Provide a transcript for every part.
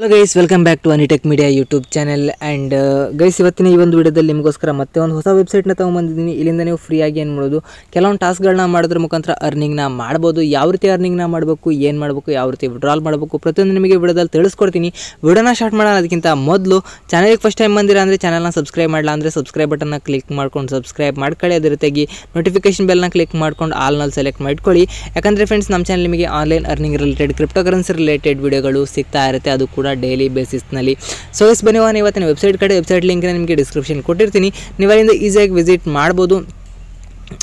hello guys welcome back to Anitech media YouTube channel and guys ಇವತ್ತಿನ ಈ ಒಂದು ವಿಡಿಯೋದಲ್ಲಿ ನಿಮಗೋಸ್ಕರ ಮತ್ತೆ ಒಂದು ಹೊಸ ವೆಬ್ಸೈಟ್ನ ತೊಗೊಂಬಂದಿದ್ದೀನಿ ಇಲ್ಲಿಂದ ನೀವು ಫ್ರೀಯಾಗಿ ಏನು ಮಾಡೋದು ಕೆಲವೊಂದು ಟಾಸ್ಕ್ಗಳನ್ನ ಮಾಡೋದ್ರ ಮುಖಾಂತರ ಅರ್ನಿಂಗ್ನ ಮಾಡ್ಬೋದು ಯಾವ ರೀತಿ ಅರ್ನಿಂಗ್ನ ಮಾಡಬೇಕು ಏನು ಮಾಡಬೇಕು ಯಾವ ರೀತಿ ವಿಡ್ರಾಲ್ ಮಾಡಬೇಕು ಪ್ರತಿಯೊಂದು ನಿಮಗೆ ವಿಡಿಯೋದಲ್ಲಿ ತಿಳಿಸ್ಕೊಡ್ತೀನಿ ವಿಡಿಯೋನ ಸ್ಟಾರ್ಟ್ ಮಾಡೋಣ ಅದಕ್ಕಿಂತ ಮೊದಲು ಚಾನಲ್ಗೆ ಫಸ್ಟ್ ಟೈಮ್ ಬಂದಿರ ಅಂದರೆ ಚಾನಲ್ನ ಸಬ್ಸ್ಕ್ರೈಬ್ ಮಾಡಲ್ಲ ಅಂದರೆ ಸಬ್ಸ್ಕ್ರೈಬ್ ಬಟನ್ನ ಕ್ಲಿಕ್ ಮಾಡ್ಕೊಂಡು ಸಬ್ಸ್ಕ್ರೈಬ್ ಮಾಡ್ಕೊಳ್ಳಿ ಅದೇ ರೀತಿಯಾಗಿ ನೋಟಿಫಿಕೇಶನ್ ಬೆಲ್ನ ಕ್ಲಿಕ್ ಮಾಡ್ಕೊಂಡು ಆಲ್ನಲ್ಲಿ ಸೆಲೆಕ್ಟ್ ಮಾಡ್ಕೊಳ್ಳಿ ಯಾಕಂದರೆ ಫ್ರೆಂಡ್ಸ್ ನಮ್ಮ ಚಾನಲ್ ನಿಮಗೆ online earning related crypto related ವಿಡಿಯೋಗಳು ಸಿಗ್ತಾ ಇರುತ್ತೆ ಅದು ಕೂಡ ಕೂಡ ಬೇಸಿಸ್ ಬೇಸಿಸ್ನಲ್ಲಿ ಸೊ ಎಸ್ ಬನ್ನಿ ಇವತ್ತಿನ ವೆಬ್ಸೈಟ್ ಕಡೆ ವೆಬ್ಸೈಟ್ ಲಿಂಕ್ನ ನಿಮಗೆ ಡಿಸ್ಕ್ರಿಪ್ಷನ್ ಕೊಟ್ಟಿರ್ತೀನಿ ನೀವು ಅಲ್ಲಿಂದ ಈಸಿಯಾಗಿ ವಿಸಿಟ್ ಮಾಡಬಹುದು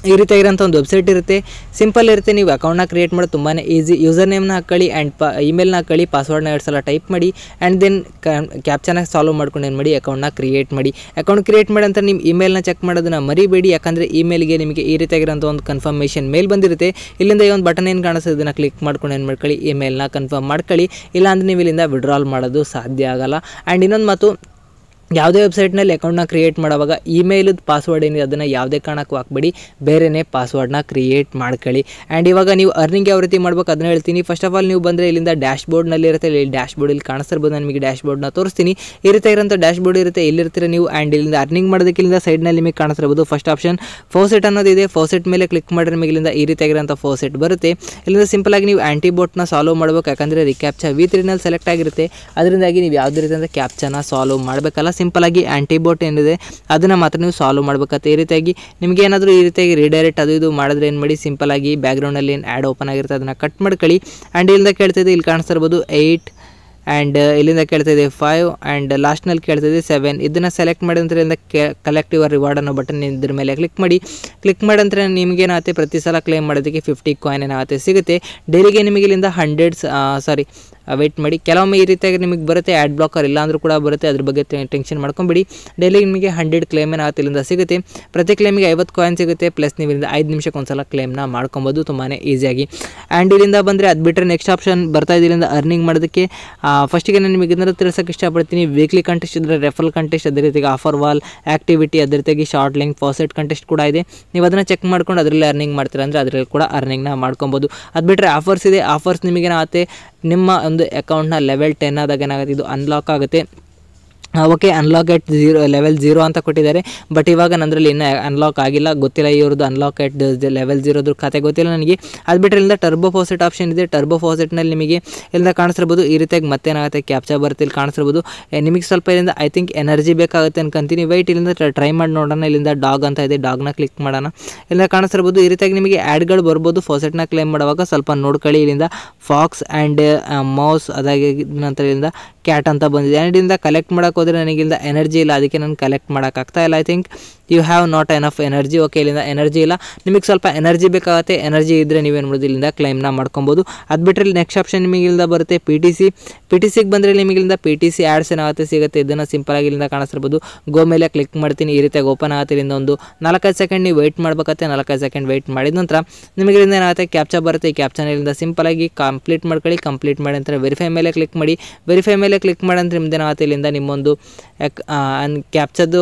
ಈ ರೀತಿಯಾಗಿರೋಂಥ ಒಂದು ವೆಬ್ಸೈಟ್ ಇರುತ್ತೆ ಸಿಂಪಲ್ ಇರುತ್ತೆ ನೀವು ಅಕೌಂಟ್ನ ಕ್ರಿಯೇಟ್ ಮಾಡೋದು ತುಂಬಾ ಈಸಿ ಯೂಸರ್ ನೇಮ್ನ ಹಾಕೊಳ್ಳಿ ಆ್ಯಂಡ್ ಪ ಇಮೇಲ್ನ ಹಾಕೊಳ್ಳಿ ಪಾಸ್ವರ್ಡ್ನ ಎರಡು ಸಲ ಟೈಪ್ ಮಾಡಿ ಆ್ಯಂಡ್ ದೆನ್ ಕ್ಯಾಪ್ಚನಾಗಿ ಸಾಲ್ವ್ ಮಾಡ್ಕೊಂಡು ಏನು ಮಾಡಿ ಅಕೌಂಟ್ನ ಕ್ರಿಯೇಟ್ ಮಾಡಿ ಅಕೌಂಟ್ ಕ್ರಿಯೇಟ್ ಮಾಡಿ ಅಂತ ನಿಮ್ಮ ಇಮೇಲ್ನ ಚೆಕ್ ಮಾಡೋದನ್ನ ಮರಿಬೇಡಿ ಯಾಕಂದರೆ ಇಮೇಲ್ಗೆ ನಿಮಗೆ ಈ ರೀತಿಯಾಗಿರೋಂಥ ಒಂದು ಕನ್ಫರ್ಮೇಷನ್ ಮೇಲ್ ಬಂದಿರುತ್ತೆ ಇಲ್ಲಿಂದ ಈ ಒಂದು ಬಟನ್ ಏನು ಕಾಣಿಸ್ತದೆ ಅದನ್ನು ಕ್ಲಿಕ್ ಮಾಡ್ಕೊಂಡು ಏನು ಮಾಡ್ಕೊಳ್ಳಿ ಇಮೇಲ್ನ ಕನ್ಫರ್ಮ್ ಮಾಡ್ಕೊಳ್ಳಿ ಇಲ್ಲಾಂದರೆ ನೀವು ಇಲ್ಲಿಂದ ವಿಡ್ರಾಲ್ ಮಾಡೋದು ಸಾಧ್ಯ ಆಗೋಲ್ಲ ಆ್ಯಂಡ್ ಇನ್ನೊಂದು ಮಾತು ಯಾವುದೇ ವೆಬ್ಸೈಟ್ನಲ್ಲಿ ಅಕೌಂಟ್ನ ಕ್ರಿಯೇಟ್ ಮಾಡುವಾಗ ಇಮೇಲ್ ಪಾಸ್ವರ್ಡ್ ಏನಿದೆ ಅದನ್ನು ಯಾವುದೇ ಕಾರಣಕ್ಕೂ ಹಾಕ್ಬೇಡಿ ಬೇರೆನೇ ಪಾಸ್ವರ್ಡ್ನ ಕ್ರಿಯೇಟ್ ಮಾಡ್ಕೊಳ್ಳಿ ಆ್ಯಂಡ್ ಇವಾಗ ನೀವು ಅರ್ನಿಂಗ್ ಯಾವ ರೀತಿ ಮಾಡ್ಬೇಕು ಅದನ್ನ ಹೇಳ್ತೀನಿ ಫಸ್ಟ್ ಆಫ್ ಆಲ್ ನೀವು ಬಂದರೆ ಇಲ್ಲಿಂದ ಡ್ಯಾಶ್ ಬೋರ್ಡ್ನಲ್ಲಿ ಇರುತ್ತೆ ಇಲ್ಲಿ ಡ್ಯಾಶ್ ಬೋರ್ಡ್ ಇಲ್ಲಿ ನಾನು ನಿಮಗೆ ಡ್ಯಾಶ್ ಬೋರ್ಡ್ನ ತೋರಿಸ್ತೀನಿ ಈ ರೀತಿ ಇರೋಂಥ ಡ್ಯಾಶ್ ಬೋರ್ಡ್ ಇರುತ್ತೆ ಇಲ್ಲಿರ್ತೀರ ನೀವು ಆ್ಯಂಡ್ ಇಲ್ಲಿಂದ ಅರ್ನಿಂಗ್ ಮಾಡೋದಕ್ಕೆ ಇಲ್ಲಿಂದ ಸೈಡ್ನಲ್ಲಿ ನಿಮಗೆ ಕಾಣಿಸ್ತಿರ್ಬೋದು ಫಸ್ಟ್ ಆಪ್ಷನ್ ಫೋಸೆಟ್ ಅನ್ನೋದಿದೆ ಫೋಸೆಟ್ ಮೇಲೆ ಕ್ಲಿಕ್ ಮಾಡಿದ್ರೆ ನಿಮಗೆ ಇಲ್ಲಿಂದ ಈ ರೀತಿಯಾಗಿರೋಂಥ ಫೋಸೆಟ್ ಬರುತ್ತೆ ಇಲ್ಲಿಂದ ಸಿಂಪಲ್ ಆಗಿ ನೀವು ಬೋಟ್ನ ಸಾಲ್ವ್ ಮಾಡಬೇಕು ಯಾಕಂದರೆ ರಿಕ್ಯಾಪ್ಚ ವಿ ತ್ರೀನಲ್ಲಿ ಸೆಲೆಕ್ಟ್ ಆಗಿರುತ್ತೆ ಅದರಿಂದಾಗಿ ನೀವು ಯಾವುದೇ ರೀತಿಯಿಂದ ಕ್ಯಾಪ್ಚನ ಸಾಲ್ವ್ ಮಾಡಬೇಕಲ್ಲ ಸಿಂಪಲ್ ಆಗಿ ಆಂಟಿಬೋಟ್ ಏನಿದೆ ಅದನ್ನು ಮಾತ್ರ ನೀವು ಸಾಲ್ವ್ ಮಾಡಬೇಕಾಗುತ್ತೆ ಈ ರೀತಿಯಾಗಿ ನಿಮಗೆ ಏನಾದರೂ ಈ ರೀತಿಯಾಗಿ ರೀಡೈರೆಕ್ಟ್ ಅದು ಇದು ಮಾಡಿದ್ರೆ ಏನು ಮಾಡಿ ಸಿಂಪಲ್ ಆಗಿ ಬ್ಯಾಕ್ಗ್ರೌಂಡಲ್ಲಿ ಏನು ಆ್ಯಡ್ ಓಪನ್ ಆಗಿರುತ್ತೆ ಅದನ್ನು ಕಟ್ ಮಾಡ್ಕೊಳ್ಳಿ ಆ್ಯಂಡ್ ಇಲ್ಲಿಂದ ಕೇಳ್ತಿದ್ದೆ ಇಲ್ಲಿ ಕಾಣಿಸ್ತಾ ಇರ್ಬೋದು ಏಯ್ಟ್ ಆ್ಯಂಡ್ ಇಲ್ಲಿಂದ ಕೇಳ್ತಿದೆ ಫೈವ್ ಆ್ಯಂಡ್ ಲಾಸ್ಟ್ನಲ್ಲಿ ಕೇಳ್ತಿದೆ ಸೆವೆನ್ ಇದನ್ನು ಸೆಲೆಕ್ಟ್ ಮಾಡಿದ್ರಿಂದ ನಂತರ ಇಲ್ಲಿಂದ ಕಲೆಕ್ಟ್ ರಿವಾರ್ಡ್ ಅನ್ನೋ ಬಟನ್ ಇದ್ರ ಮೇಲೆ ಕ್ಲಿಕ್ ಮಾಡಿ ಕ್ಲಿಕ್ ಮಾಡಿದ್ರೆ ನಿಮ್ಗೆ ಏನಾಗುತ್ತೆ ಪ್ರತಿ ಸಲ ಕ್ಲೇಮ್ ಮಾಡೋದಕ್ಕೆ ಫಿಫ್ಟಿ ಕಾಯಿನ್ ಏನಾಗುತ್ತೆ ಸಿಗುತ್ತೆ ಡೈಲಿಗೆ ನಿಮಗೆ ಇಲ್ಲಿಂದ ಹಂಡ್ರೆಡ್ಸ್ ಸಾರಿ ವೆಯ್ಟ್ ಮಾಡಿ ಕೆಲವೊಮ್ಮೆ ಈ ರೀತಿಯಾಗಿ ನಿಮಗೆ ಬರುತ್ತೆ ಆ್ಯಡ್ ಬ್ಲಾಕರ್ ಇಲ್ಲಾಂದರೂ ಕೂಡ ಬರುತ್ತೆ ಅದ್ರ ಬಗ್ಗೆ ಟೆನ್ಷನ್ ಮಾಡ್ಕೊಂಬಿಡಿ ಡೈಲಿ ನಿಮಗೆ ಹಂಡ್ರೆಡ್ ಕ್ಲೇಮ್ ಏನಾಗುತ್ತೆ ಇಲ್ಲಿಂದ ಸಿಗುತ್ತೆ ಪ್ರತಿ ಕ್ಲೇಮಿಗೆ ಐವತ್ತು ಕಾಯಿನ್ ಸಿಗುತ್ತೆ ಪ್ಲಸ್ ನೀವು ಇಲ್ಲಿಂದ ಐದು ನಿಮಿಷಕ್ಕೆ ಸಲ ಕ್ಲೇಮ್ನ ಮಾಡ್ಕೊಬೋದು ತುಂಬಾ ಈಸಿಯಾಗಿ ಆ್ಯಂಡ್ ಇಲ್ಲಿಂದ ಬಂದರೆ ಅದು ಬಿಟ್ಟರೆ ನೆಕ್ಸ್ಟ್ ಆಪ್ಷನ್ ಬರ್ತಾ ಇಲ್ಲಿಂದ ಅರ್ನಿಂಗ್ ಮಾಡೋದಕ್ಕೆ ಫಸ್ಟಿಗೆ ನಾನು ನಿಮಗೆ ಏನಾದರೂ ತಿಳ್ಸೋಕೆ ಇಷ್ಟಪಡ್ತೀನಿ ವೀಕ್ಲಿ ಕಂಟೆಸ್ಟ್ ಅಂದರೆ ರೆಫಲ್ ಕಂಟೆಸ್ಟ್ ಅದೇ ರೀತಿಯಾಗಿ ಆಫರ್ ವಾಲ್ ಆ್ಯಕ್ಟಿವಿಟಿ ಅದೇ ರೀತಿಯಾಗಿ ಶಾರ್ಟ್ ಲಿಂಕ್ ಫಾಸೆಟ್ ಕಂಟೆಸ್ಟ್ ಕೂಡ ಇದೆ ನೀವು ಅದನ್ನು ಚೆಕ್ ಮಾಡ್ಕೊಂಡು ಅದರಲ್ಲಿ ಅರ್ನಿಂಗ್ ಮಾಡ್ತೀರ ಅಂದರೆ ಅದರಲ್ಲಿ ಕೂಡ ಅರ್ನಿಂಗ್ನ ಮಾಡ್ಕೊಬೋದು ಅದು ಬಿಟ್ಟರೆ ಆಫರ್ಸ್ ಇದೆ ಆಫರ್ಸ್ ನಿಮಗೇನಾಗುತ್ತೆ ನಿಮ್ಮ ಒಂದು ಅಕೌಂಟ್ನ ಲೆವೆಲ್ ಟೆನ್ ಆದಾಗ ಏನಾಗುತ್ತೆ ಇದು ಅನ್ಲಾಕ್ ಆಗುತ್ತೆ okay unlock at zero level zero ಅಂತ ಕೊಟ್ಟಿದ್ದಾರೆ ಬಟ್ ಇವಾಗ ನನ್ನದ್ರಲ್ಲಿ ಇನ್ನೂ ಅನ್ಲಾಕ್ ಆಗಿಲ್ಲ ಗೊತ್ತಿಲ್ಲ ಇವ್ರದ್ದು ಅನ್ಲಾಕ್ ಎಟ್ ಲೆವೆಲ್ ಜೀರೋದ್ರ ಕತೆ ಗೊತ್ತಿಲ್ಲ ನನಗೆ ಅದು ಬಿಟ್ಟರೆ ಇಲ್ಲಿಂದ ಟರ್ಬೋ ಫಾಸೆಟ್ ಆಪ್ಷನ್ ಇದೆ ಟರ್ಬೋ ಫೋಸೆಟ್ನಲ್ಲಿ ನಿಮಗೆ ಇಲ್ಲಿಂದ ಕಾಣಿಸ್ತಿರ್ಬೋದು ಈ ರೀತಿಯಾಗಿ ಮತ್ತೇನಾಗುತ್ತೆ ಕ್ಯಾಪ್ಚರ್ ಬರುತ್ತೆ ಇಲ್ಲಿ ಕಾಣಿಸ್ತಿರ್ಬೋದು ನಿಮಗೆ ಸ್ವಲ್ಪ ಇಲ್ಲಿಂದ ಐ ಥಿಂಕ್ ಎನರ್ಜಿ ಬೇಕಾಗುತ್ತೆ ಅನ್ಕೊಂತೀನಿ ವೈಟ್ ಇಲ್ಲಿಂದ ಟ್ರೈ ಮಾಡಿ ನೋಡೋಣ ಇಲ್ಲಿಂದ ಡಾಗ್ ಅಂತ ಇದೆ ಡಾಗ್ನ ಕ್ಲಿಕ್ ಮಾಡೋಣ ಇಲ್ಲಿಂದ ಕಾಣಿಸ್ತಿರ್ಬೋದು ಈ ರೀತಿಯಾಗಿ ನಿಮಗೆ ಆ್ಯಡ್ಗಳು ಬರ್ಬೋದು ಫೋಸೆಟ್ನ ಕ್ಲೈಮ್ ಮಾಡುವಾಗ ಸ್ವಲ್ಪ ನೋಡ್ಕೊಳ್ಳಿ ಇಲ್ಲಿಂದ ಫಾಕ್ಸ್ ಆ್ಯಂಡ್ ಮೌಸ್ ಅದಾಗಿ ನಂತರ ಇಲ್ಲಿಂದ ಕ್ಯಾಟ್ ಅಂತ ಬಂದಿದೆ ಆ್ಯಂಡ್ ಇಂದ ಕಲೆಕ್ಟ್ ಮಾಡೋಕ್ಕೆ ಹೋದರೆ ನನಗಿಂದ ಎನರ್ಜಿ ಇಲ್ಲ ಅದಕ್ಕೆ ನಾನು ಕಲೆಕ್ಟ್ ಮಾಡೋಕ್ಕಾಗ್ತಾ ಇಲ್ಲ I think you have not enough energy okay ಇಲ್ಲಿಂದ ಎನರ್ಜಿ ಇಲ್ಲ ನಿಮಗೆ ಸ್ವಲ್ಪ ಎನರ್ಜಿ ಬೇಕಾಗುತ್ತೆ ಎನರ್ಜಿ ಇದ್ದರೆ ನೀವೇನು ಮಾಡೋದು ಇಲ್ಲಿಂದ ಕ್ಲೈಮ್ನ ಮಾಡ್ಕೊಬೋದು ಅದು ಬಿಟ್ಟರೆ ನೆಕ್ಸ್ಟ್ ಆಪ್ಷನ್ ನಿಮಗೆ ಇಲ್ಲಿಂದ ಬರುತ್ತೆ P T C P T ಸಿಗೆ ಬಂದರೆ ನಿಮಗೆ ಇಲ್ಲಿಂದ ಪಿ ಟಿ ಸಿ ಆ್ಯಡ್ಸ್ ಏನಾಗುತ್ತೆ ಸಿಗುತ್ತೆ ಇದನ್ನು ಸಿಂಪಲ್ ಆಗಿ ಇಲ್ಲಿಂದ ಕಾಣಿಸ್ತಿರ್ಬೋದು ಗೋ ಮೇಲೆ ಕ್ಲಿಕ್ ಮಾಡ್ತೀನಿ ಈ ರೀತಿಯಾಗಿ ಓಪನ್ ಆಗುತ್ತೆ ಇಲ್ಲಿಂದ ಒಂದು ನಾಲ್ಕೈದು ಸೆಕೆಂಡ್ ನೀವು ವೆಯ್ಟ್ ಮಾಡಬೇಕಾಗುತ್ತೆ ನಾಲ್ಕೈದು ಸೆಕೆಂಡ್ ವೆಯ್ಟ್ ಮಾಡಿದ ನಂತರ ನಿಮಗೆ ಇಲ್ಲಿಂದ ಏನಾಗುತ್ತೆ ಕ್ಯಾಪ್ಚರ್ ಬರುತ್ತೆ ಈ ಇಲ್ಲಿಂದ ಸಿಂಪಲ್ ಆಗಿ ಕಂಪ್ಲೀಟ್ ಮಾಡ್ಕೊಳ್ಳಿ ಕಂಪ್ಲೀಟ್ ಮಾಡಿ ನಂತರ ವೆರಿಫೈ ಮೇಲೆ ಕ್ಲಿಕ್ ಮಾಡಿ ವೆರಿಫೈ ಮೇಲೆ ಕ್ಲಿಕ್ ಮಾಡಿ ಅಂದರೆ ನಿಮ್ದು ಏನಾಗುತ್ತೆ ಇಲ್ಲಿಂದ ನಿಮ್ಮೊಂದು ಕ್ಯಾಪ್ಚರ್ದು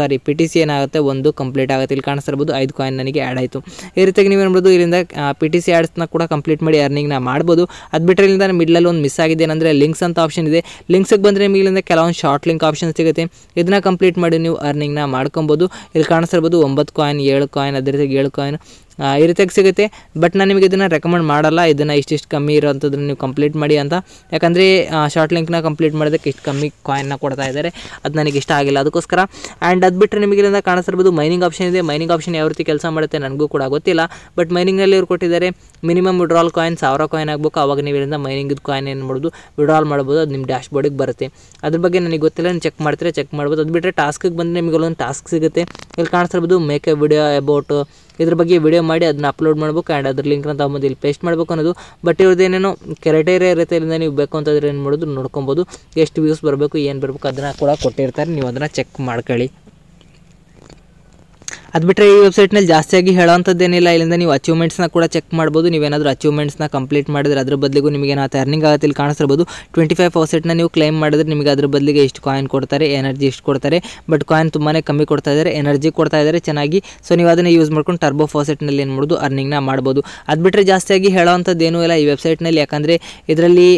ಸಾರಿ ಪಿ ಟಿ ಸಿ ಏನಾಗುತ್ತೆ ಒಂದು ಕಂಪ್ಲೀಟ್ ಆಗುತ್ತೆ ಇಲ್ಲಿ ಕಾಣಿಸ್ತಿರ್ಬೋದು ಐದು ಕಾಯಿನ್ ನನಗೆ ಆ್ಯಡ್ ಆಯಿತು ಈ ರೀತಿಯಾಗಿ ನೀವು ಮಾಡ್ಬೋದು ಇಲ್ಲಿಂದ ಪಿ ಟಿ ಸಿ ಆ್ಯಡ್ಸ್ನ ಕೂಡ ಕಂಪ್ಲೀಟ್ ಮಾಡಿ ಅರ್ನಿಂಗ್ನ ಮಾಡ್ಬೋದು ಅದು ಬಿಟ್ಟರೆ ಇಲ್ಲಿಂದ ಮಿಡ್ಲಲ್ಲಿ ಒಂದು ಮಿಸ್ ಆಗಿದೆ ಏನಂದ್ರೆ ಲಿಂಕ್ಸ್ ಅಂತ ಆಪ್ಷನ್ ಇದೆ ಲಿಂಕ್ಸ್ಗೆ ಬಂದರೆ ನಿಮಗೆ ಇಲ್ಲಿಂದ ಕೆಲವೊಂದು ಶಾರ್ಟ್ ಲಿಂಕ್ ಆಪ್ಷನ್ ಸಿಗುತ್ತೆ ಇದನ್ನ ಕಂಪ್ಲೀಟ್ ಮಾಡಿ ನೀವು ಅರ್ನಿಂಗ್ನ ಮಾಡ್ಕೊಬೋದು ಇಲ್ಲಿ ಕಾಣಿಸ್ತಿರ್ಬೋದು ಒಂಬತ್ತು ಕಾಯಿನ್ ಏಳು ಕಾಯಿನ್ ಅದೇ ರೀತಿ ಏಳು ಕಾಯಿನ್ ಈ ರೀತಿಯಾಗಿ ಸಿಗುತ್ತೆ ಬಟ್ ನಾನು ನಿಮಗೆ ಇದನ್ನ ರೆಕಮೆಂಡ್ ಮಾಡಲ್ಲ ಇದನ್ನ ಇಷ್ಟಿಷ್ಟು ಕಮ್ಮಿ ಇರೋವಂಥದ್ದನ್ನು ನೀವು ಕಂಪ್ಲೀಟ್ ಮಾಡಿ ಅಂತ ಯಾಕಂದರೆ ಶಾರ್ಟ್ ಲಿಂಕ್ನ ಕಂಪ್ಲೀಟ್ ಮಾಡೋದಕ್ಕೆ ಇಷ್ಟು ಕಮ್ಮಿ ನ ಕೊಡ್ತಾ ಇದ್ದಾರೆ ಅದು ನನಗೆ ಇಷ್ಟ ಆಗಿಲ್ಲ ಅದಕ್ಕೋಸ್ಕರ ಅಂಡ್ ಅದು ಬಿಟ್ಟರೆ ನಿಮಗೆ ಇದರಿಂದ ಕಾಣಿಸಿರ್ಬೋದು ಮೈನಿಂಗ್ ಆಪ್ಷನ್ ಇದೆ ಮೈನಿಂಗ್ ಆಪ್ಷನ್ ಯಾವ ರೀತಿ ಕೆಲಸ ಮಾಡುತ್ತೆ ನನಗೂ ಕೂಡ ಗೊತ್ತಿಲ್ಲ ಬಟ್ ಮೈನಿಂಗ್ನಲ್ಲಿ ಇವ್ರು ಕೊಟ್ಟಿದ್ದಾರೆ ಮಿನಿಮಮ್ ವಿಡ್ರಾಲ್ ಕಾಯಿನ್ ಸಾವಿರ ಕಾಯಿನ್ ಆಗಬೇಕು ಅವಾಗ ನೀವು ಇಲ್ಲಿಂದ ಮೈನಿಂಗ್ ಕಾಯಿನ್ ಏನು ಮಾಡೋದು ವಿಡ್ರಾಲ್ ಮಾಡ್ಬೋದು ಅದು ನಿಮ್ಮ ಡ್ಯಾಶ್ ಬೋರ್ಡಿಗೆ ಬರುತ್ತೆ ಅದ್ರ ಬಗ್ಗೆ ನನಗೆ ಗೊತ್ತಿಲ್ಲ ನೀವು ಚೆಕ್ ಮಾಡ್ತೀರಾ ಚೆಕ್ ಮಾಡ್ಬೋದು ಅದು ಬಿಟ್ಟರೆ ಟಾಸ್ಕಿಗೆ ಬಂದರೆ ನಿಮಗೆ ಒಂದು ಟಾಸ್ಕ್ ಸಿಗುತ್ತೆ ಇಲ್ಲಿ ಕಾಣಿಸ್ತಿರ್ಬೋದು ಮೇಕ್ ವಿಡಿಯೋ ಅಬೌಟ್ ಇದ್ರ ಬಗ್ಗೆ ವಿಡಿಯೋ ಮಾಡಿ ಅದನ್ನ ಅಪ್ಲೋಡ್ ಮಾಡಬೇಕು ಆ್ಯಂಡ್ ಅದ್ರ ಲಿಂಕ್ನ ತಗೊಂಬಂದು ಇಲ್ಲಿ ಪೇಸ್ಟ್ ಮಾಡ್ಬೇಕು ಅನ್ನೋದು ಬಟ್ ಇವ್ರದ್ದೇನೇನೋ ಕ್ರೈಟೇರಿಯಾ ರೀತಿಯಿಂದ ನೀವು ಬೇಕು ಅಂತಂದ್ರೆ ಏನು ಮಾಡೋದು ನೋಡ್ಕೊಬೋದು ಎಷ್ಟು ವ್ಯೂಸ್ ಬರಬೇಕು ಏನು ಬರಬೇಕು ಅದನ್ನು ಕೂಡ ಕೊಟ್ಟಿರ್ತಾರೆ ನೀವು ಅದನ್ನು ಚೆಕ್ ಮಾಡ್ಕೊಳ್ಳಿ ಅದು ಬಿಟ್ಟರೆ ಈ ವೆಬ್ಸೈಟ್ನಲ್ಲಿ ಜಾಸ್ತಿಯಾಗಿ ಹೇಳೋಂಥದ್ದೇನಿಲ್ಲ ಇಲ್ಲಿಂದ ನೀವು ಅಚೀವ್ಮೆಂಟ್ಸ್ನ ಕೂಡ ಚೆಕ್ ಮಾಡ್ಬೋದು ನೀವೇನಾದರೂ ಅಚೀವ್ಮೆಂಟ್ಸ್ನ ಕಂಪ್ಲೀಟ್ ಮಾಡಿದ್ರೆ ಅದ್ರ ಬದಲಿಗೂ ನಿಮಗೆ ನಾವು ಅರ್ನಿಂಗ್ ಆಗುತ್ತೆ ಇಲ್ಲಿ ಟ್ವೆಂಟಿ ಫೈವ್ ಪರ್ಸೆಂಟ್ನ ನೀವು ಕ್ಲೈಮ್ ಮಾಡಿದ್ರೆ ನಿಮಗೆ ಅದ್ರ ಬದಲಿಗೆ ಎಷ್ಟು ಕಾಯಿನ್ ಕೊಡ್ತಾರೆ ಎನರ್ಜಿ ಎಷ್ಟು ಕೊಡ್ತಾರೆ ಬಟ್ ಕಾಯಿನ್ ತುಂಬಾ ಕಮ್ಮಿ ಕೊಡ್ತಾ ಇದ್ದಾರೆ ಎನರ್ಜಿ ಕೊಡ್ತಾ ಇದ್ದಾರೆ ಚೆನ್ನಾಗಿ ಸೊ ನೀವು ಅದನ್ನು ಯೂಸ್ ಮಾಡ್ಕೊಂಡು ಟರ್ಬೋ ಫಾಸೆಟ್ನಲ್ಲಿ ಏನು ಮಾಡ್ಬೋದು ಅರ್ನಿಂಗ್ನ ಮಾಡ್ಬೋದು ಅದು ಬಿಟ್ಟರೆ ಜಾಸ್ತಿಯಾಗಿ ಹೇಳೋವಂಥದ್ದು ಏನೂ ಇಲ್ಲ ಈ ವೆಬ್ಸೈಟ್ನಲ್ಲಿ ಯಾಕಂದರೆ ಇದರಲ್ಲಿ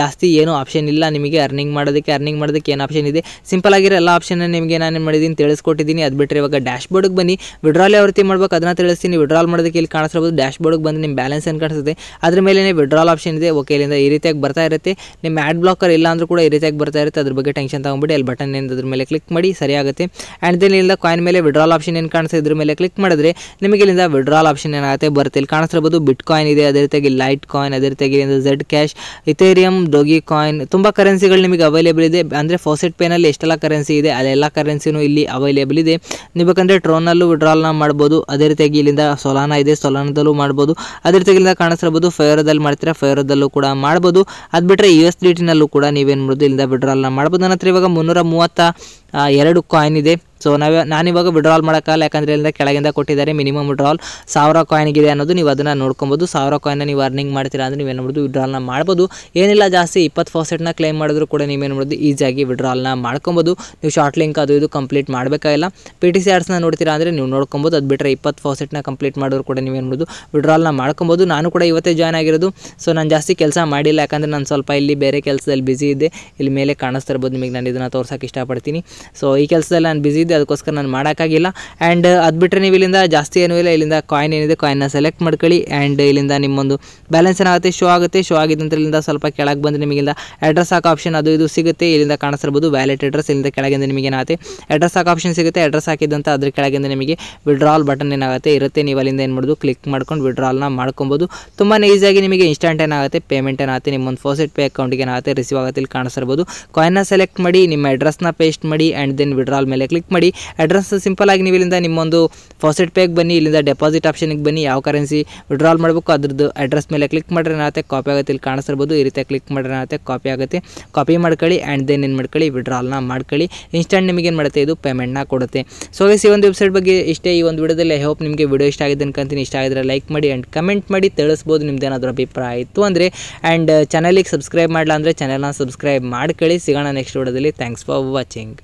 ಜಾಸ್ತಿ ಏನೂ ಆಪ್ಷನ್ ಇಲ್ಲ ನಿಮಗೆ ಅರ್ನಿಂಗ್ ಮಾಡೋದಕ್ಕೆ ಅರ್ನಿಂಗ್ ಮಾಡೋದಕ್ಕೆ ಏನು ಆಪ್ಷನ್ ಇದೆ ಸಿಂಪಲ್ ಆಗಿರೋ ಎಲ್ಲ ಆಪ್ಷನ್ನ ನಿಮಗೆ ನಾನು ಏನು ಮಾಡಿದ್ದೀನಿ ತಿಳಿಸ್ಕೊಟ್ಟಿದ್ದೀನಿ ಅದು ಬಿಟ್ಟರೆ ಇವಾಗ ಡ್ಯಾಶ್ ಬನ್ನಿ ವಿಡ್ರಾಲ್ ಯಾವ ರೀತಿ ಮಾಡಬೇಕು ಅದನ್ನ ತಿಳಿಸ್ತೀನಿ ವಿಡ್ರಾಲ್ ಮಾಡೋದಕ್ಕೆ ಇಲ್ಲಿ ಕಾಣಿಸ್ಬೋದು ಡ್ಯಾಶ್ ಬೋರ್ಡ್ಗೆ ಬಂದು ನಿಮ್ಮ ಬ್ಯಾಲೆನ್ಸ್ ಏನು ಕಾಣಿಸುತ್ತೆ ಅದ್ರ ಮೇಲೆ ವಿಡ್ರಾಲ್ ಆಪ್ಷನ್ ಇದೆ ಓಕೆ ಇಲ್ಲಿಂದ ಈ ರೀತಿಯಾಗಿ ಬರ್ತಾ ಇರುತ್ತೆ ನಿಮ್ಮ ಆ್ಯಡ್ ಬ್ಲಾಕರ್ ಇಲ್ಲ ಅಂದ್ರೂ ಕೂಡ ಈ ರೀತಿಯಾಗಿ ಬರ್ತಾ ಇರುತ್ತೆ ಅದ್ರ ಬಗ್ಗೆ ಟೆನ್ಷನ್ ತಗೊಂಬಿಟ್ಟು ಅಲ್ಲಿ ಬಟನ್ ಏನು ಅದ್ರ ಮೇಲೆ ಕ್ಲಿಕ್ ಮಾಡಿ ಸರಿಯಾಗುತ್ತೆ ಆಗುತ್ತೆ ಆ್ಯಂಡ್ ದೆನ್ ಇಲ್ಲಿಂದ ಕಾಯಿನ್ ಮೇಲೆ ವಿಡ್ರಾಲ್ ಆಪ್ಷನ್ ಏನು ಕಾಣಿಸುತ್ತೆ ಇದ್ರ ಮೇಲೆ ಕ್ಲಿಕ್ ಮಾಡಿದ್ರೆ ನಿಮಗೆ ಇಲ್ಲಿಂದ ವಿಡ್ರಾಲ್ ಆಪ್ಷನ್ ಏನಾಗುತ್ತೆ ಬರುತ್ತೆ ಇಲ್ಲಿ ಬಿಟ್ ಕಾಯಿನ್ ಇದೆ ಅದೇ ರೀತಿಯಾಗಿ ಲೈಟ್ ಕಾಯಿನ್ ಅದೇ ರೀತಿಯಾಗಿ Zcash Ethereum Dogecoin ತುಂಬ ಕರೆನ್ಸಿಗಳು ನಿಮಗೆ ಅವೈಲೇಬಲ್ ಇದೆ ಅಂದರೆ ಫೋಸೆಟ್ ಪೇನಲ್ಲಿ ಎಷ್ಟೆಲ್ಲ ಕರೆನ್ಸಿ ಇದೆ ಅದೆಲ್ಲ ಕರೆನ್ಸಿನೂ ಇಲ್ಲಿ ಅವೈಲೇಬಲ್ ಇದೆ ನೀವು ಬೇಕಂದರೆ ಟ್ರೋನಲ್ಲೂ ವಿಡ್ರಾಲ್ನ ಮಾಡಬಹುದು ಅದೇ ರೀತಿಯಾಗಿ ಇಲ್ಲಿಂದ ಸೊಲಾನ ಇದೆ ಸೊಲಾನದಲ್ಲೂ ಮಾಡಬಹುದು ಅದೇ ರೀತಿಯಾಗಿ ಇಲ್ಲಿಂದ ಕಾಣಿಸ್ತಿರ್ಬೋದು ಫೈರೋದಲ್ಲಿ ಮಾಡ್ತೀರಾ ಫೈರೋದಲ್ಲೂ ಕೂಡ ಮಾಡಬಹುದು ಅದು ಬಿಟ್ಟರೆ ಯು ಎಸ್ ಡಿ ಟಿನಲ್ಲೂ ಕೂಡ ನೀವೇನು ಮಾಡೋದು ಇಲ್ಲಿಂದ ವಿಡ್ರಾಲ್ನ ಮಾಡ್ಬೋದು ನಂತರ ಇವಾಗ ಮುನ್ನೂರ ಮೂವತ್ತ ಎರಡು ಕಾಯಿನ್ ಇದೆ ಸೊ ನಾವೇ ನಾನಿವಾಗ ವಿಡ್ರಾಲ್ ಮಾಡೋಕ್ಕಲ್ಲ ಯಾಕಂದರೆ ಇಲ್ಲಿಂದ ಕೆಳಗಿಂದ ಕೊಟ್ಟಿದ್ದಾರೆ ಮಿನಿಮಮ್ ವಿಡ್ರಾಲ್ ಸಾವಿರ ಕಾಯಿನ್ಗಿದೆ ಅನ್ನೋದು ನೀವು ಅದನ್ನು ನೋಡ್ಕೊಬೋದು ಸಾವಿರ ಕಾಯ್ನ ನೀವು ಅರ್ನಿಂಗ್ ಮಾಡ್ತೀರಾ ಅಂದರೆ ನೀವೇನು ಮಾಡ್ಬೋದು ವಿಡ್ರಾಲ್ನ ಮಾಡ್ಬೋದು ಏನಿಲ್ಲ ಜಾಸ್ತಿ ಇಪ್ಪತ್ತು ಪರ್ಸೆಂಟ್ನ ಕ್ಲೇಮ್ ಮಾಡಿದ್ರು ಕೂಡ ನೀವೇನು ಮಾಡ್ಬೋದು ಈಸಿಯಾಗಿ ವಿಡ್ರಾಲ್ನ ಮಾಡ್ಕೊಬೋದು ನೀವು ಶಾರ್ಟ್ ಲಿಂಕ್ ಅದು ಇದು ಕಂಪ್ಲೀಟ್ ಮಾಡಬೇಕಾಗಿಲ್ಲ ಪಿ ಟಿ ಸಿ ಆರ್ಸ್ನ ನೋಡ್ತೀರಾ ಅಂದರೆ ನೀವು ನೋಡ್ಕೊಬೋದು ಅದು ಬಿಟ್ಟರೆ ಇಪ್ಪತ್ತು ಪರ್ಸೆಂಟ್ನ ಕಂಪ್ಲೀಟ್ ಮಾಡಿದ್ರು ಕೂಡ ನೀವೇನು ಮಾಡೋದು ವಿಡ್ರಾಲ್ನ ಮಾಡ್ಕೊಬೋದು ನಾನು ಕೂಡ ಇವತ್ತೇ ಜಾಯ್ನ್ ಆಗಿರೋದು ಸೊ ನಾನು ಜಾಸ್ತಿ ಕೆಲಸ ಮಾಡಿಲ್ಲ ಯಾಕಂದರೆ ನಾನು ಸ್ವಲ್ಪ ಇಲ್ಲಿ ಬೇರೆ ಕೆಲಸದಲ್ಲಿ ಬ್ಯುಸಿ ಇದೆ ಇಲ್ಲಿ ಮೇಲೆ ಕಾಣಿಸ್ತಾ ಇರ್ಬೋದು ನಿಮಗೆ ನಾನು ಇದನ್ನು ತೋರ್ಸೋಕೆ ಇಷ್ಟಪಡ್ತೀನಿ ಸೊ ಈ ಕೆಲಸದಲ್ಲಿ ನಾನು ಬ್ಯುಸಿ ಅದಕ್ಕೋಸ್ಕರ ನಾನು ಮಾಡೋಕ್ಕಾಗಿಲ್ಲ ಆ್ಯಂಡ್ ಅದು ಬಿಟ್ಟರೆ ನೀವು ಇಲ್ಲಿಂದ ಜಾಸ್ತಿ ಏನೂ ಇಲ್ಲ ಇಲ್ಲಿಂದ ಕಾಯಿನ್ ಏನಿದೆ ನ ಸೆಲೆಕ್ಟ್ ಮಾಡ್ಕೊಳ್ಳಿ ಆ್ಯಂಡ್ ಇಲ್ಲಿಂದ ನಿಮ್ಮೊಂದು ಬ್ಯಾಲೆನ್ಸ್ ಏನಾಗುತ್ತೆ ಶೋ ಆಗುತ್ತೆ ಶೋ ಆಗಿದ್ದಂತ ಇಲ್ಲಿಂದ ಸ್ವಲ್ಪ ಕೆಳಗೆ ಬಂದ್ರೆ ನಿಮಗಿಂದ ಅಡ್ರೆಸ್ ಹಾಕೋ ಆಪ್ಷನ್ ಅದು ಇದು ಸಿಗುತ್ತೆ ಇಲ್ಲಿಂದ ಕಾಣಿಸ್ಬೋದು ವ್ಯಾಲೆಟ್ ಅಡ್ರೆಸ್ ಇಲ್ಲಿಂದ ಕೆಳಗಿಂದ ನಿಮಗೆ ಏನಾಗುತ್ತೆ ಅಡ್ರೆಸ್ ಹಾಕೋ ಆಪ್ಷನ್ ಸಿಗುತ್ತೆ ಅಡ್ರೆಸ್ ಹಾಕಿದ್ದಂಥ ಅದ್ರ ಕೆಳಗಿಂದ ನಿಮಗೆ ವಿಡ್ರಾಲ್ ಬಟನ್ ಏನಾಗುತ್ತೆ ಇರುತ್ತೆ ನೀವು ಅಲ್ಲಿಂದ ಏನು ಮಾಡೋದು ಕ್ಲಿಕ್ ಮಾಡ್ಕೊಂಡು ವಿಡ್ರಾಲ್ನ ಮಾಡ್ಕೊಬೋದು ತುಂಬಾ ಈಸಿಯಾಗಿ ನಿಮಗೆ ಇನ್ಸ್ಟಂಟ್ ಏನಾಗುತ್ತೆ ಪೇಮೆಂಟ್ ಏನಾಗುತ್ತೆ ನಿಮ್ಮೊಂದು ಫೋಸೆಟ್ ಪೇ ಅಕೌಂಟ್ಗೆ ಏನಾಗುತ್ತೆ ರಿಸೀವ್ ಆಗುತ್ತೆ ಇಲ್ಲಿ ಕಾಯಿನ್ ನ ಸೆಲೆಕ್ಟ್ ಮಾಡಿ ನಿಮ್ಮ ಅಡ್ರೆಸ್ನ ಪೇಸ್ಟ್ ಮಾಡಿ ಆ್ಯಂಡ್ ದೆನ್ ವಿಡ್ರಾಲ್ ಮೇಲೆ ಕ್ಲಿಕ್ ಮಾಡಿ ಮಾಡಿ ಅಡ್ರೆಸ್ ಸಿಂಪಲ್ ಆಗಿ ನೀವು ಇಲ್ಲಿಂದ ನಿಮ್ಮೊಂದು ಫಾಸೆಟ್ ಪೇಗೆ ಬನ್ನಿ ಇಲ್ಲಿಂದ ಡೆಪಾಸಿಟ್ ಆಪ್ಷನ್ಗೆ ಬನ್ನಿ ಯಾವ ಕರೆನ್ಸಿ ವಿಡ್ರಾಲ್ ಮಾಡಬೇಕು ಅದ್ರದ್ದು ಅಡ್ರೆಸ್ ಮೇಲೆ ಕ್ಲಿಕ್ ಮಾಡಿದ್ರೆ ಏನಾಗುತ್ತೆ ಕಾಪಿ ಆಗುತ್ತೆ ಇಲ್ಲಿ ಕಾಣಿಸ್ತಿರ್ಬೋದು ಈ ರೀತಿ ಕ್ಲಿಕ್ ಮಾಡಿದ್ರೆ ಕಾಪಿ ಆಗುತ್ತೆ ಕಾಪಿ ಮಾಡ್ಕೊಳ್ಳಿ ಆ್ಯಂಡ್ ದೆನ್ ಏನು ಮಾಡ್ಕೊಳ್ಳಿ ವಿಡ್ರಾಲ್ನ ಮಾಡ್ಕೊಳ್ಳಿ ಇನ್ಸ್ಟೆಂಟ್ ನಿಮಗೆ ಏನು ಮಾಡುತ್ತೆ ಇದು ಪೇಮೆಂಟ್ನ ಕೊಡುತ್ತೆ ಸೊ ಈ ಒಂದು ವೆಬ್ಸೈಟ್ ಬಗ್ಗೆ ಇಷ್ಟೇ ಈ ಒಂದು ವಿಡಿಯೋದಲ್ಲಿ ಐ ಹೋಪ್ ನಿಮಗೆ ವಿಡಿಯೋ ಇಷ್ಟ ಆಗಿದೆ ಅನ್ಕೊಂತೀನಿ ಇಷ್ಟ ಆಗಿದ್ರೆ ಲೈಕ್ ಮಾಡಿ ಆ್ಯಂಡ್ ಕಮೆಂಟ್ ಮಾಡಿ ತಿಳಿಸ್ಬೋದು ನಿಮ್ದು ಏನಾದರೂ ಅಭಿಪ್ರಾಯ ಇತ್ತು ಅಂದರೆ ಆ್ಯಂಡ್ ಚಾನಲಿಗೆ ಸಬ್ಸ್ಕ್ರೈಬ್ ಮಾಡಲ್ಲ ಅಂದರೆ ಚಾನಲ್ನ ಸಬ್ಸ್ಕ್ರೈಬ್ ಮಾಡ್ಕೊಳ್ಳಿ ಸಿಗೋಣ ನೆಕ್ಸ್ಟ್ ವಿಡಿಯೋದಲ್ಲಿ ಥ್ಯಾಂಕ್ಸ್ ಫಾರ್ ವಾಚಿಂಗ್